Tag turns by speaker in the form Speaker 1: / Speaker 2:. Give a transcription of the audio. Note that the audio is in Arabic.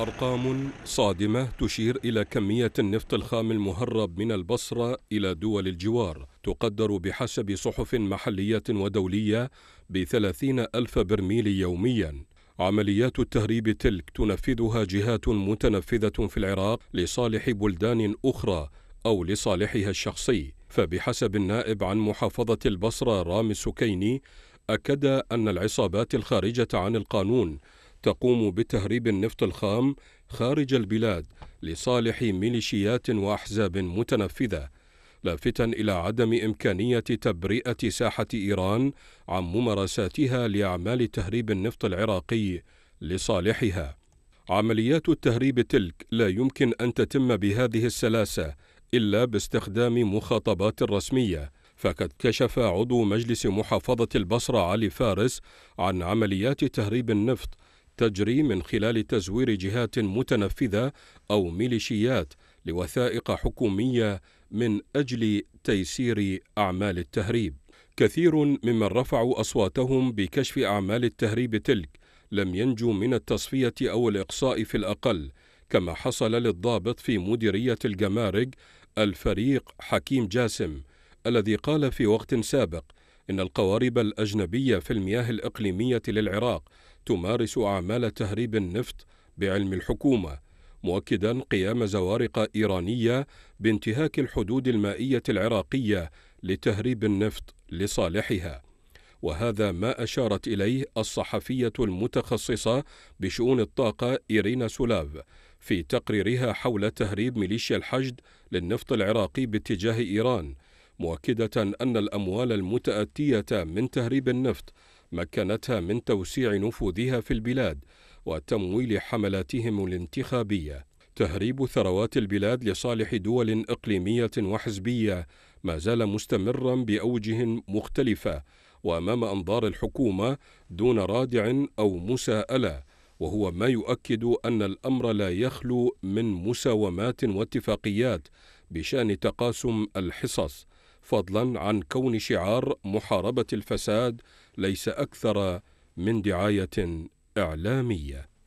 Speaker 1: أرقام صادمة تشير إلى كمية النفط الخام المهرب من البصرة إلى دول الجوار تقدر بحسب صحف محلية ودولية بثلاثين ألف برميل يومياً عمليات التهريب تلك تنفذها جهات متنفذة في العراق لصالح بلدان أخرى أو لصالحها الشخصي فبحسب النائب عن محافظة البصرة رامي السكيني أكد أن العصابات الخارجة عن القانون تقوم بتهريب النفط الخام خارج البلاد لصالح ميليشيات واحزاب متنفذه لافتا الى عدم امكانيه تبرئه ساحه ايران عن ممارساتها لاعمال تهريب النفط العراقي لصالحها عمليات التهريب تلك لا يمكن ان تتم بهذه السلاسه الا باستخدام مخاطبات رسميه فقد كشف عضو مجلس محافظه البصره علي فارس عن عمليات تهريب النفط تجري من خلال تزوير جهات متنفذة أو ميليشيات لوثائق حكومية من أجل تيسير أعمال التهريب. كثير ممن رفعوا أصواتهم بكشف أعمال التهريب تلك لم ينجوا من التصفية أو الإقصاء في الأقل، كما حصل للضابط في مديرية الجمارك الفريق حكيم جاسم الذي قال في وقت سابق إن القوارب الأجنبية في المياه الإقليمية للعراق تمارس أعمال تهريب النفط بعلم الحكومة مؤكدا قيام زوارق إيرانية بانتهاك الحدود المائية العراقية لتهريب النفط لصالحها وهذا ما أشارت إليه الصحفية المتخصصة بشؤون الطاقة إيرينا سولاف في تقريرها حول تهريب ميليشيا الحشد للنفط العراقي باتجاه إيران مؤكدة أن الأموال المتأتية من تهريب النفط مكنتها من توسيع نفوذها في البلاد وتمويل حملاتهم الانتخابيه تهريب ثروات البلاد لصالح دول اقليميه وحزبيه ما زال مستمرا باوجه مختلفه وامام انظار الحكومه دون رادع او مساءله وهو ما يؤكد ان الامر لا يخلو من مساومات واتفاقيات بشان تقاسم الحصص فضلا عن كون شعار محاربة الفساد ليس أكثر من دعاية إعلامية